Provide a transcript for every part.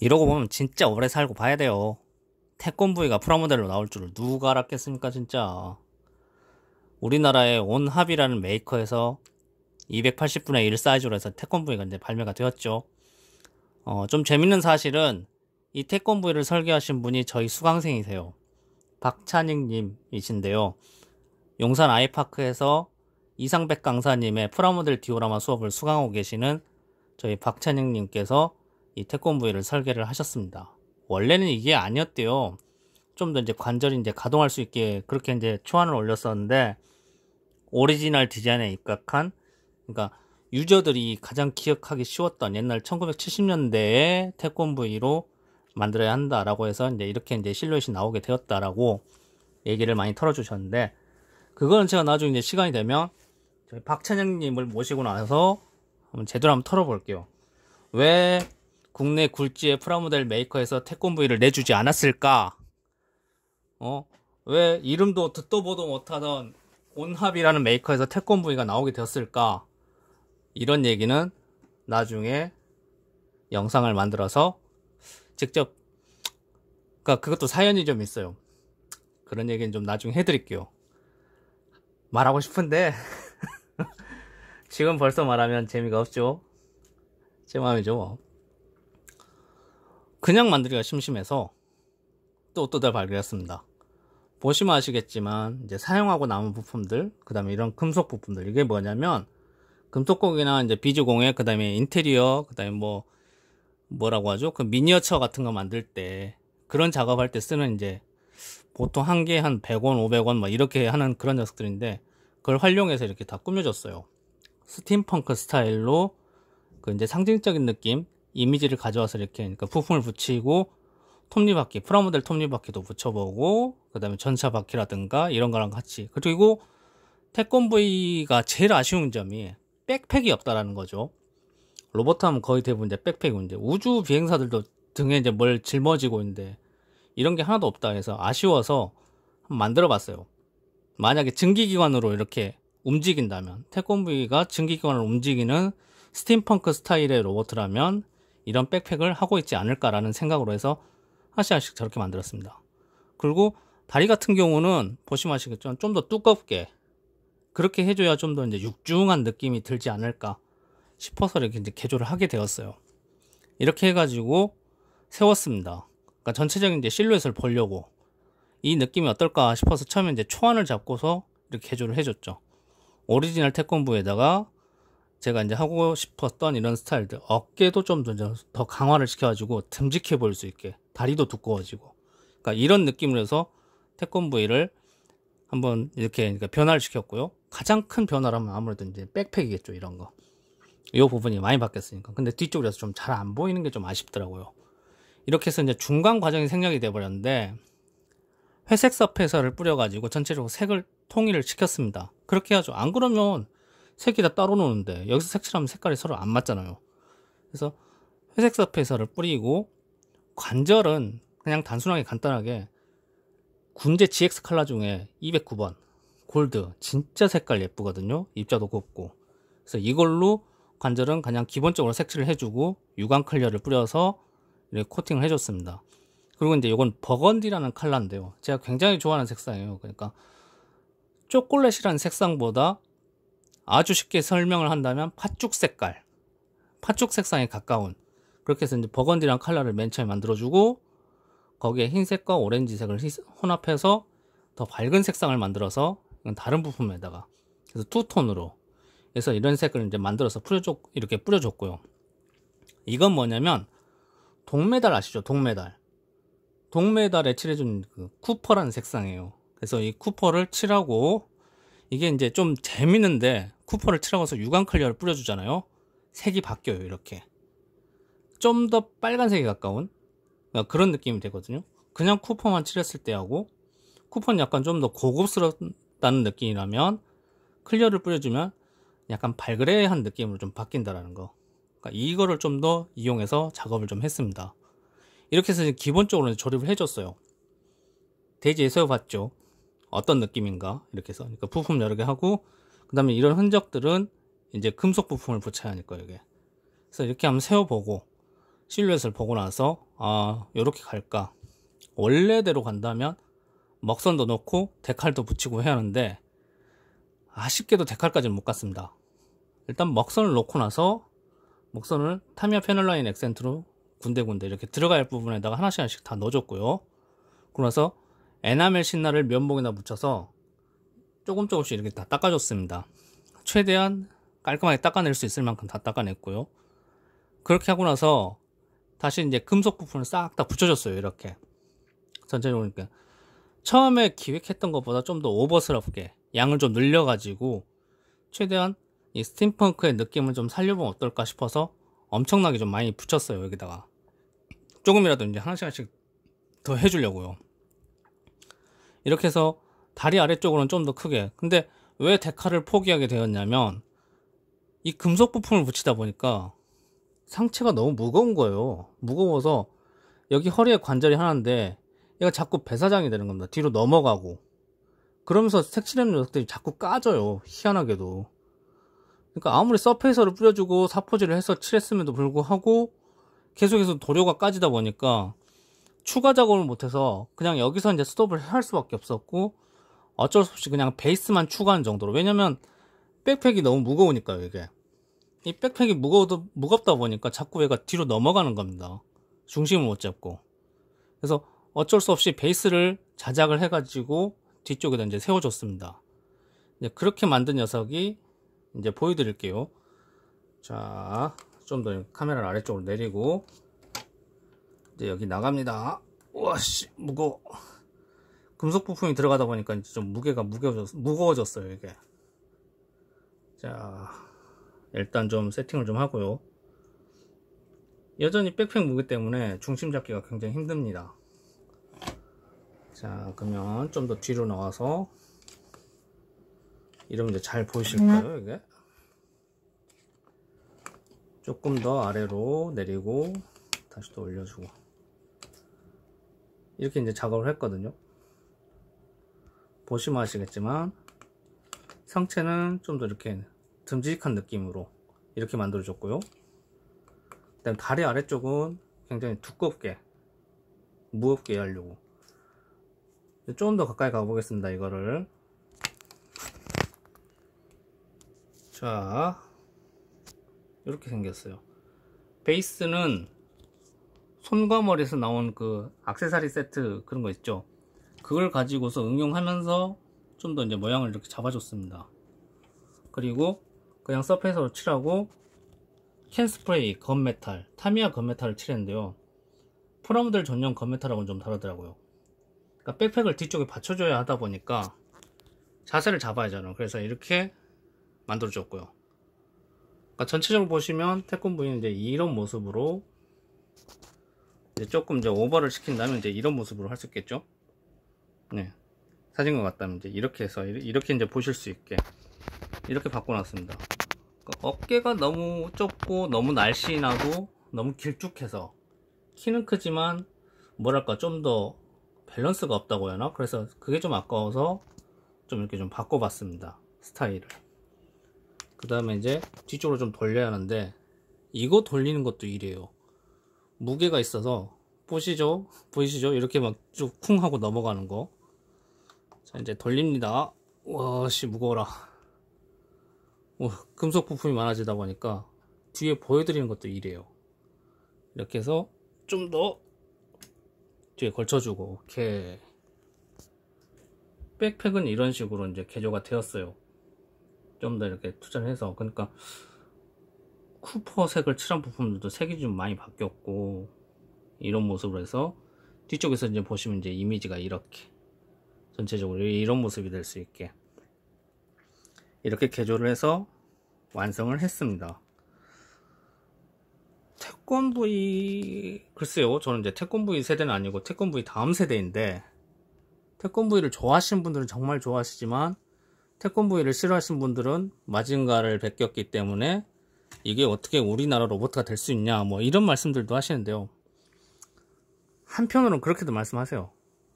이러고 보면 진짜 오래 살고 봐야 돼요. 태권브이가 프라모델로 나올 줄 누가 알았겠습니까 진짜. 우리나라의 온합이라는 메이커에서 280분의 1 사이즈로 해서 태권브이가 이제 발매가 되었죠. 어, 좀 재밌는 사실은 이 태권브이를 설계하신 분이 저희 수강생이세요. 박찬익님이신데요. 용산 아이파크에서 이상백 강사님의 프라모델 디오라마 수업을 수강하고 계시는 저희 박찬익님께서 이 태권 브이를 설계를 하셨습니다. 원래는 이게 아니었대요. 좀 더 이제 관절이 이제 가동할 수 있게 그렇게 이제 초안을 올렸었는데 오리지널 디자인에 입각한 그러니까 유저들이 가장 기억하기 쉬웠던 옛날 1970년대의 태권 브이로 만들어야 한다라고 해서 이제 이렇게 이제 실루엣이 나오게 되었다라고 얘기를 많이 털어주셨는데 그거는 제가 나중에 이제 시간이 되면 저희 박찬영님을 모시고 나서 제대로 한번 털어볼게요. 왜 국내 굴지의 프라모델 메이커에서 태권브이를 내주지 않았을까? 어? 왜 이름도 듣도 보도 못하던 온합이라는 메이커에서 태권브이가 나오게 되었을까? 이런 얘기는 나중에 영상을 만들어서 직접 그러니까 그것도 사연이 좀 있어요. 그런 얘기는 좀 나중에 해드릴게요. 말하고 싶은데 지금 벌써 말하면 재미가 없죠. 제 마음이죠. 뭐. 그냥 만들기가 심심해서 또또떠다 발견했습니다. 보시면 아시겠지만 이제 사용하고 남은 부품들 그 다음에 이런 금속 부품들 이게 뭐냐면 금속공이나 이제 비주공예 그 다음에 인테리어 그 다음에 뭐 뭐라고 하죠 그 미니어처 같은 거 만들 때 그런 작업할 때 쓰는 이제 보통 한 개에 한 100원 500원 막 이렇게 하는 그런 녀석들인데 그걸 활용해서 이렇게 다 꾸며줬어요 스팀펑크 스타일로 그 이제 상징적인 느낌 이미지를 가져와서 이렇게 그러니까 부품을 붙이고 톱니바퀴 프라모델 톱니바퀴도 붙여보고 그 다음에 전차 바퀴라든가 이런 거랑 같이 그리고 태권브이가 제일 아쉬운 점이 백팩이 없다라는 거죠 로버트 하면 거의 대부분 이제 백팩이 이제 우주 비행사들도 등에 이제 뭘 짊어지고 있는데 이런 게 하나도 없다 해서 아쉬워서 한번 만들어 봤어요 만약에 증기기관으로 이렇게 움직인다면 태권브이가 증기기관을 움직이는 스팀펑크 스타일의 로버트라면 이런 백팩을 하고 있지 않을까라는 생각으로 해서 하나씩 저렇게 만들었습니다. 그리고 다리 같은 경우는 보시면 아시겠지만 좀 더 두껍게 그렇게 해줘야 좀 더 이제 육중한 느낌이 들지 않을까 싶어서 이렇게 이제 개조를 하게 되었어요. 이렇게 해가지고 세웠습니다. 그러니까 전체적인 이제 실루엣을 보려고 이 느낌이 어떨까 싶어서 처음에 이제 초안을 잡고서 이렇게 개조를 해줬죠. 오리지널 태권부에다가 제가 이제 하고 싶었던 이런 스타일들 어깨도 좀 더 강화를 시켜가지고 듬직해 보일 수 있게 다리도 두꺼워지고 그러니까 이런 느낌으로 해서 태권브이를 한번 이렇게 그러니까 변화를 시켰고요 가장 큰 변화라면 아무래도 이제 백팩이겠죠 이런 거이 부분이 많이 바뀌었으니까 근데 뒤쪽이라서 좀 잘 안 보이는 게 좀 아쉽더라고요 이렇게 해서 이제 중간 과정이 생략이 돼버렸는데 회색 서페서를 뿌려가지고 전체적으로 색을 통일을 시켰습니다 그렇게 해 하죠 안 그러면 색이 다 따로 노는데 여기서 색칠하면 색깔이 서로 안 맞잖아요. 그래서 회색 서페이서를 뿌리고 관절은 그냥 단순하게 간단하게 군제 GX 칼라 중에 209번 골드 진짜 색깔 예쁘거든요. 입자도 곱고 그래서 이걸로 관절은 그냥 기본적으로 색칠을 해주고 유광 클리어를 뿌려서 코팅을 해줬습니다. 그리고 이제 이건 버건디라는 칼라인데요. 제가 굉장히 좋아하는 색상이에요. 그러니까 초콜릿이라는 색상보다 아주 쉽게 설명을 한다면 팥죽 색깔, 팥죽 색상에 가까운 그렇게 해서 이제 버건디랑 칼라를 맨 처음에 만들어주고 거기에 흰색과 오렌지색을 혼합해서 더 밝은 색상을 만들어서 다른 부품에다가 그래서 투톤으로 해서 이런 색을 이제 만들어서 뿌려줬 이렇게 뿌려줬고요. 이건 뭐냐면 동메달 아시죠? 동메달. 동메달에 칠해준 그 쿠퍼라는 색상이에요. 그래서 이 쿠퍼를 칠하고 이게 이제 좀 재밌는데 쿠퍼를 틀어가서 유광 클리어를 뿌려주잖아요. 색이 바뀌어요 이렇게. 좀 더 빨간색에 가까운 아, 그런 느낌이 되거든요. 그냥 쿠퍼만 칠했을 때하고 쿠퍼는 약간 좀 더 고급스럽다는 느낌이라면 클리어를 뿌려주면 약간 발그레한 느낌으로 좀 바뀐다라는 거. 그러니까 이거를 좀 더 이용해서 작업을 좀 했습니다. 이렇게 해서 기본적으로 조립을 해줬어요. 돼지에서워봤죠 어떤 느낌인가 이렇게 해서 그러니까 부품 여러 개 하고 그 다음에 이런 흔적들은 이제 금속 부품을 붙여야 하니까 이게 그래서 이렇게 한번 세워보고 실루엣을 보고 나서 아 요렇게 갈까 원래대로 간다면 먹선도 넣고 데칼도 붙이고 해야 하는데 아쉽게도 데칼까지는 못 갔습니다 일단 먹선을 놓고 나서 먹선을 타미야 패널라인 액센트로 군데군데 이렇게 들어갈 부분에다가 하나씩 하나씩 다 넣어줬고요 그러고 나서 에나멜 신나를 면봉에다 묻혀서 조금 조금씩 이렇게 다 닦아줬습니다. 최대한 깔끔하게 닦아낼 수 있을 만큼 다 닦아냈고요. 그렇게 하고 나서 다시 이제 금속 부품을싹 다 붙여줬어요. 이렇게 전체적으로 그러니까 처음에 기획했던 것보다 좀 더 오버스럽게 양을 좀 늘려가지고 최대한 이 스팀펑크의 느낌을 좀 살려보면 어떨까 싶어서 엄청나게 좀 많이 붙였어요 여기다가 조금이라도 이제 하나씩 하나씩 더 해주려고요 이렇게 해서 다리 아래쪽으로는 좀 더 크게 근데 왜 데칼을 포기하게 되었냐면 이 금속 부품을 붙이다 보니까 상체가 너무 무거운 거예요 무거워서 여기 허리에 관절이 하나인데 얘가 자꾸 배사장이 되는 겁니다 뒤로 넘어가고 그러면서 색칠하는 녀석들이 자꾸 까져요 희한하게도 그러니까 아무리 서페이서를 뿌려주고 사포질을 해서 칠했음에도 불구하고 계속해서 도료가 까지다 보니까 추가 작업을 못해서 그냥 여기서 이제 스톱을 할 수밖에 없었고 어쩔 수 없이 그냥 베이스만 추가한 정도로 왜냐면 백팩이 너무 무거우니까요 이게 이 백팩이 무거워도 무겁다 보니까 자꾸 얘가 뒤로 넘어가는 겁니다 중심을 못 잡고 그래서 어쩔 수 없이 베이스를 자작을 해가지고 뒤쪽에다 이제 세워줬습니다 이제 그렇게 만든 녀석이 이제 보여드릴게요 자 좀 더 카메라를 아래쪽으로 내리고 이제 여기 나갑니다 와씨 무거워 금속 부품이 들어가다 보니까 이제 좀 무게가 무거워졌, 무거워졌어요 이게 자 일단 좀 세팅을 좀 하고요 여전히 백팩 무게 때문에 중심 잡기가 굉장히 힘듭니다 자 그러면 좀 더 뒤로 나와서 이러면 이제 잘 보이실 네. 거예요 이게 조금 더 아래로 내리고 다시 또 올려주고 이렇게 이제 작업을 했거든요. 보시면 아시겠지만 상체는 좀 더 이렇게 듬직한 느낌으로 이렇게 만들어줬고요. 그다음 다리 아래쪽은 굉장히 두껍게 무겁게 하려고 조금 더 가까이 가보겠습니다. 이거를 자 이렇게 생겼어요. 베이스는 손과머리에서 나온 그 악세사리 세트 그런 거 있죠 그걸 가지고서 응용하면서 좀 더 이제 모양을 이렇게 잡아줬습니다 그리고 그냥 서페이서로 칠하고 캔 스프레이 건메탈 타미야 건메탈을 칠했는데요 프라모델 전용 건메탈하고는 좀 다르더라고요 그러니까 백팩을 뒤쪽에 받쳐줘야 하다 보니까 자세를 잡아야잖아요 그래서 이렇게 만들어줬고요 그러니까 전체적으로 보시면 태권부이는 이제 이런 모습으로 이제 조금 이제 오버를 시킨다면 이제 이런 모습으로 할 수 있겠죠. 네. 사진과 같다면 이제 이렇게 해서 이렇게 이제 보실 수 있게 이렇게 바꿔놨습니다. 그 어깨가 너무 좁고 너무 날씬하고 너무 길쭉해서 키는 크지만 뭐랄까 좀 더 밸런스가 없다고 해야 하나? 그래서 그게 좀 아까워서 좀 이렇게 좀 바꿔봤습니다. 스타일을. 그 다음에 이제 뒤쪽으로 좀 돌려야 하는데 이거 돌리는 것도 이래요 무게가 있어서 보시죠 보이시죠 이렇게 막 쭉 쿵 하고 넘어가는 거 자 이제 돌립니다 와씨 무거워라 오, 금속 부품이 많아지다 보니까 뒤에 보여드리는 것도 이래요 이렇게 해서 좀 더 뒤에 걸쳐주고 이렇게 백팩은 이런 식으로 이제 개조가 되었어요 좀 더 이렇게 투자를 해서 그러니까 쿠퍼 색을 칠한 부품들도 색이 좀 많이 바뀌었고 이런 모습으로 해서 뒤쪽에서 이제 보시면 이제 이미지가 이렇게 전체적으로 이런 모습이 될 수 있게 이렇게 개조를 해서 완성을 했습니다. 태권브이 글쎄요 저는 이제 태권브이 세대는 아니고 태권브이 다음 세대인데 태권브이를 좋아하시는 분들은 정말 좋아하시지만 태권브이를 싫어하시는 분들은 마징가를 베꼈기 때문에 이게 어떻게 우리나라 로봇가 될 수 있냐 뭐 이런 말씀들도 하시는데요. 한편으로는 그렇게도 말씀하세요.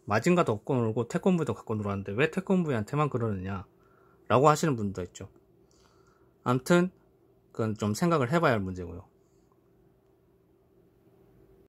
마징가도 없고 놀고 태권부도 갖고 놀았는데 왜 태권부한테만 그러느냐 라고 하시는 분도 있죠. 암튼 그건 좀 생각을 해봐야 할 문제고요.